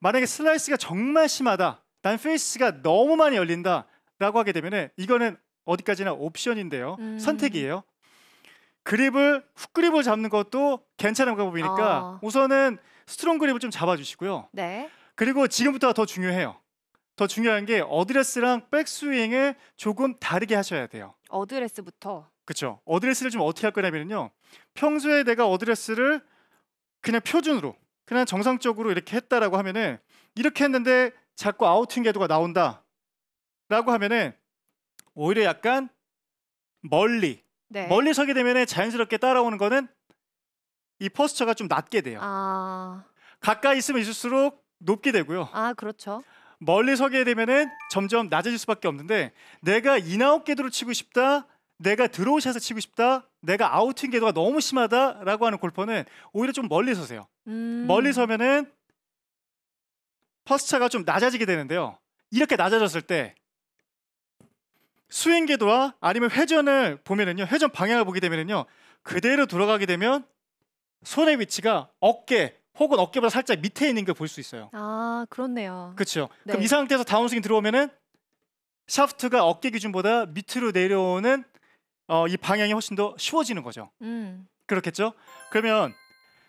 만약에 슬라이스가 정말 심하다, 난 페이스가 너무 많이 열린다 라고 하게 되면 이거는 어디까지나 옵션인데요. 음. 선택이에요. 그립을 훅그립을 잡는 것도 괜찮은 방법이니까 어. 아. 우선은 스트롱 그립을 좀 잡아주시고요. 네. 그리고 지금부터 더 중요해요. 더 중요한 게 어드레스랑 백스윙을 조금 다르게 하셔야 돼요. 어드레스부터. 그렇죠. 어드레스를 좀 어떻게 할 거냐면요. 평소에 내가 어드레스를 그냥 표준으로 그냥 정상적으로 이렇게 했다라고 하면은 이렇게 했는데 자꾸 아우팅 궤도가 나온다라고 하면은 오히려 약간 멀리 네. 멀리 서게 되면 은 자연스럽게 따라오는 거는 이 포스처가 좀 낮게 돼요. 아... 가까이 있으면 있을수록 높게 되고요. 아 그렇죠. 멀리 서게 되면은 점점 낮아질 수밖에 없는데 내가 인아웃 궤도로 치고 싶다 내가 들어오셔서 치고 싶다. 내가 아웃팅 궤도가 너무 심하다라고 하는 골퍼는 오히려 좀 멀리 서세요. 음. 멀리 서면은 퍼스차가 좀 낮아지게 되는데요. 이렇게 낮아졌을 때 스윙 궤도와 아니면 회전을 보면은요. 회전 방향을 보게 되면은요. 그대로 돌아가게 되면 손의 위치가 어깨 혹은 어깨보다 살짝 밑에 있는 걸 볼 수 있어요. 아, 그렇네요. 그렇죠. 네. 그럼 이 상태에서 다운스윙 들어오면은 샤프트가 어깨 기준보다 밑으로 내려오는 어, 이 방향이 훨씬 더 쉬워지는 거죠. 음. 그렇겠죠? 그러면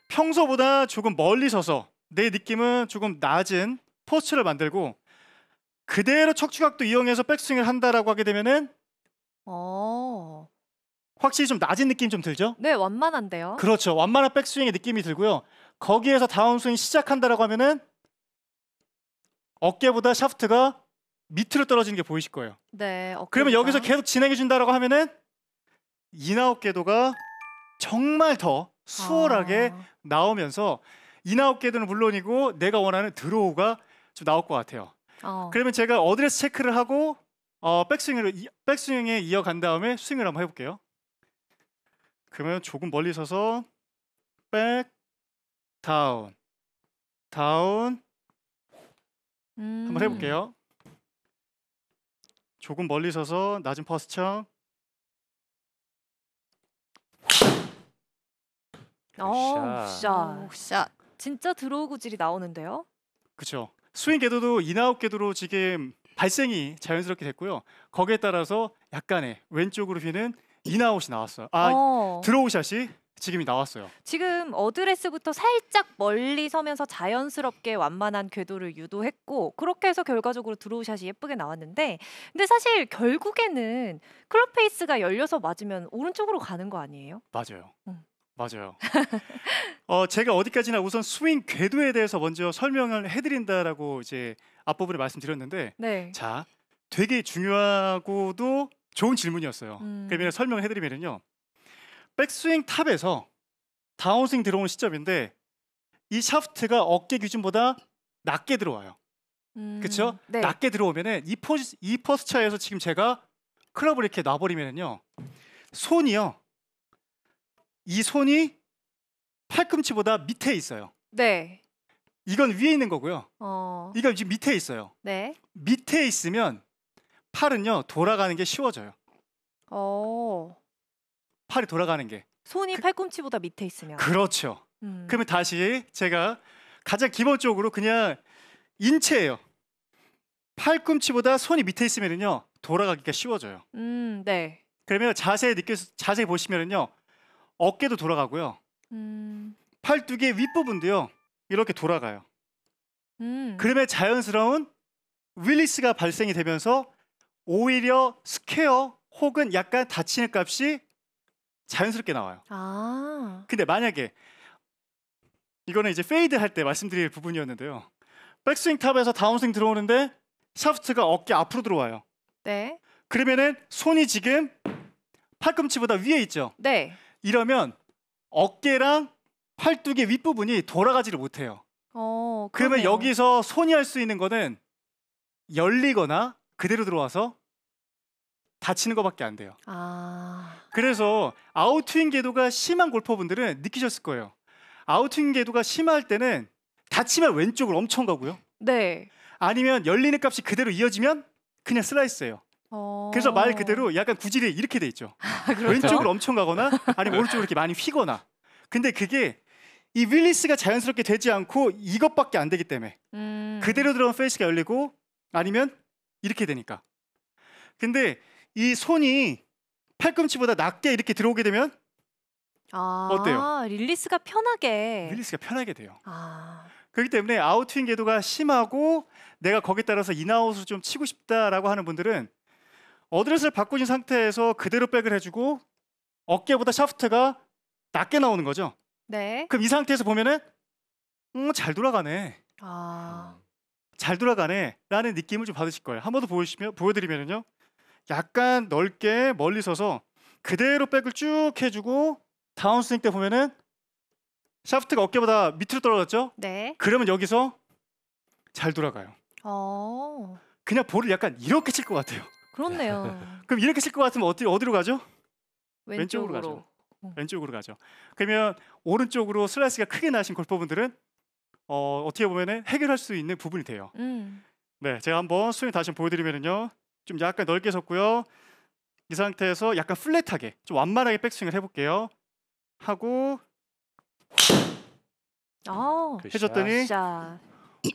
평소보다 조금 멀리 서서 내 느낌은 조금 낮은 포스를 만들고 그대로 척추각도 이용해서 백스윙을 한다라고 하게 되면은 어. 확실히 좀 낮은 느낌 좀 들죠? 네, 완만한데요. 그렇죠. 완만한 백스윙의 느낌이 들고요. 거기에서 다운스윙 시작한다라고 하면은 어깨보다 샤프트가 밑으로 떨어지는 게 보이실 거예요. 네. 어깨보다. 그러면 여기서 계속 진행해 준다라고 하면은 인아웃 궤도가 정말 더 수월하게 아. 나오면서 인아웃 궤도는 물론이고 내가 원하는 드로우가 좀 나올 것 같아요. 어. 그러면 제가 어드레스 체크를 하고 어, 백스윙을 으 백스윙에 이어간 다음에 스윙을 한번 해볼게요. 그러면 조금 멀리 서서 백 다운 다운 음. 한번 해볼게요. 조금 멀리 서서 낮은 퍼스청 어, 샷. 샷. 진짜 드로우 구질이 나오는데요. 그렇죠. 스윙 궤도도 인아웃 궤도로 지금 발생이 자연스럽게 됐고요. 거기에 따라서 약간의 왼쪽으로 휘는 인아웃이 나왔어요. 아, 어. 드로우 샷이 지금이 나왔어요. 지금 어드레스부터 살짝 멀리 서면서 자연스럽게 완만한 궤도를 유도했고 그렇게 해서 결과적으로 드로우샷이 예쁘게 나왔는데 근데 사실 결국에는 클럽 페이스가 열려서 맞으면 오른쪽으로 가는 거 아니에요? 맞아요. 응. 음. 맞아요. 어, 제가 어디까지나 우선 스윙 궤도에 대해서 먼저 설명을 해드린다라고 이제 앞부분에 말씀드렸는데, 네. 자, 되게 중요하고도 좋은 질문이었어요. 음. 그러면 설명해드리면요, 백스윙 탑에서 다운스윙 들어오는 시점인데 이 샤프트가 어깨 기준보다 낮게 들어와요. 음. 그렇죠? 네. 낮게 들어오면은 이 포지 이 포스처에서 지금 제가 클럽을 이렇게 놔버리면은요, 손이요 이 손이 팔꿈치보다 밑에 있어요. 네. 이건 위에 있는 거고요. 어. 이건 지금 밑에 있어요. 네. 밑에 있으면 팔은요 돌아가는 게 쉬워져요. 어. 팔이 돌아가는 게. 손이 그, 팔꿈치보다 밑에 있으면. 그렇죠. 음. 그러면 다시 제가 가장 기본적으로 그냥 인체예요. 팔꿈치보다 손이 밑에 있으면요 돌아가기가 쉬워져요. 음, 네. 그러면 자세히 느껴서 자세히 보시면은요 어깨도 돌아가고요. 음. 팔뚝의 윗부분도요. 이렇게 돌아가요. 음. 그러면 자연스러운 윌리스가 발생이 되면서 오히려 스퀘어 혹은 약간 다치는 값이 자연스럽게 나와요. 아. 근데 만약에 이거는 이제 페이드 할 때 말씀드릴 부분이었는데요. 백스윙 탑에서 다운스윙 들어오는데 샤프트가 어깨 앞으로 들어와요. 네. 그러면은 손이 지금 팔꿈치보다 위에 있죠. 네. 이러면 어깨랑 팔뚝의 윗부분이 돌아가지를 못해요. 어, 그러면 여기서 손이 할 수 있는 거는 열리거나 그대로 들어와서 다치는 것밖에 안 돼요. 아... 그래서 아웃스윙 궤도가 심한 골퍼분들은 느끼셨을 거예요. 아웃스윙 궤도가 심할 때는 다치면 왼쪽으로 엄청 가고요. 네. 아니면 열리는 값이 그대로 이어지면 그냥 슬라이스예요. 어... 그래서 말 어. 그대로 약간 구질이 이렇게 돼 있죠. 아, 그렇죠? 왼쪽으로 엄청 가거나 아니면 네. 오른쪽으로 이렇게 많이 휘거나. 근데 그게 이 윌리스가 자연스럽게 되지 않고 이것밖에 안 되기 때문에 음... 그대로 들어온 페이스가 열리고 아니면 이렇게 되니까. 근데 이 손이 팔꿈치보다 낮게 이렇게 들어오게 되면 아, 어때요? 릴리스가 편하게 릴리스가 편하게 돼요. 아... 그렇기 때문에 아웃스윙 궤도가 심하고 내가 거기에 따라서 인아웃을 좀 치고 싶다라고 하는 분들은 어드레스를 바꾸신 상태에서 그대로 백을 해주고 어깨보다 샤프트가 낮게 나오는 거죠. 네. 그럼 이 상태에서 보면은 음, 잘 돌아가네. 아. 음. 잘 돌아가네라는 느낌을 좀 받으실 거예요. 한 번 더보여시면 보여드리면은요. 약간 넓게 멀리 서서 그대로 백을 쭉 해주고 다운스윙 때 보면은 샤프트가 어깨보다 밑으로 떨어졌죠? 네. 그러면 여기서 잘 돌아가요. 어. 그냥 볼을 약간 이렇게 칠 것 같아요. 그렇네요. 그럼 이렇게 쓸 것 같으면 어디 어디로 가죠? 왼쪽으로, 왼쪽으로 가죠. 어. 왼쪽으로 가죠. 그러면 오른쪽으로 슬라이스가 크게 나신 골퍼분들은 어, 어떻게 보면 해결할 수 있는 부분이 돼요. 음. 네, 제가 한번 스윙 다시 보여드리면요, 좀 약간 넓게 섰고요. 이 상태에서 약간 플랫하게, 좀 완만하게 백스윙을 해볼게요. 하고 오, 아. 해줬더니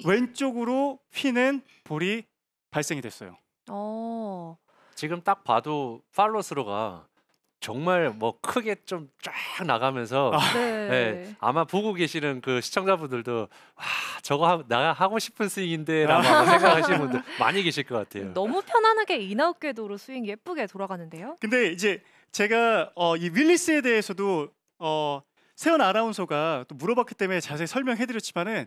왼쪽으로 휘는 볼이 발생이 됐어요. 어. 지금 딱 봐도 팔로스로가 정말 뭐 크게 좀 쫙 나가면서 아. 네. 네. 아마 보고 계시는 그 시청자분들도 와 저거 하, 나 하고 싶은 스윙인데라고 아 생각하시는 분들 많이 계실 것 같아요. 너무 편안하게 인아웃 궤도로 스윙 예쁘게 돌아가는데요. 근데 이제 제가 어, 이 윌리스에 대해서도 어, 세연 아나운서가 또 물어봤기 때문에 자세히 설명해드렸지만은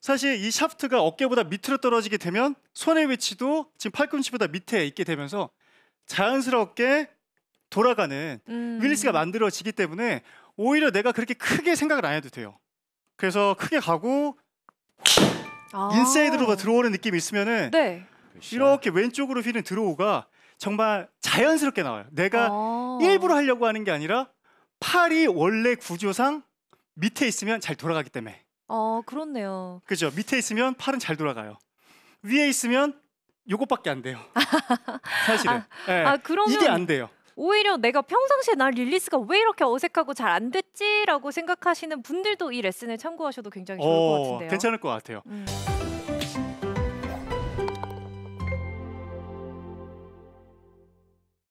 사실 이 샤프트가 어깨보다 밑으로 떨어지게 되면 손의 위치도 지금 팔꿈치보다 밑에 있게 되면서 자연스럽게 돌아가는 음. 윌리스가 만들어지기 때문에 오히려 내가 그렇게 크게 생각을 안 해도 돼요. 그래서 크게 가고 아. 인사이드로 들어오는 느낌이 있으면은 네. 이렇게 왼쪽으로 휘는 드로우가 정말 자연스럽게 나와요. 내가 아. 일부러 하려고 하는 게 아니라 팔이 원래 구조상 밑에 있으면 잘 돌아가기 때문에. 어, 그렇네요. 그죠? 밑에 있으면 팔은 잘 돌아가요. 위에 있으면 요것밖에 안 돼요. 사실은. 아, 네. 아, 그러면 이게 안 돼요. 오히려 내가 평상시에 날 릴리스가 왜 이렇게 어색하고 잘 안 됐지라고 생각하시는 분들도 이 레슨을 참고하셔도 굉장히 좋을 어, 것 같은데요. 괜찮을 것 같아요. 음.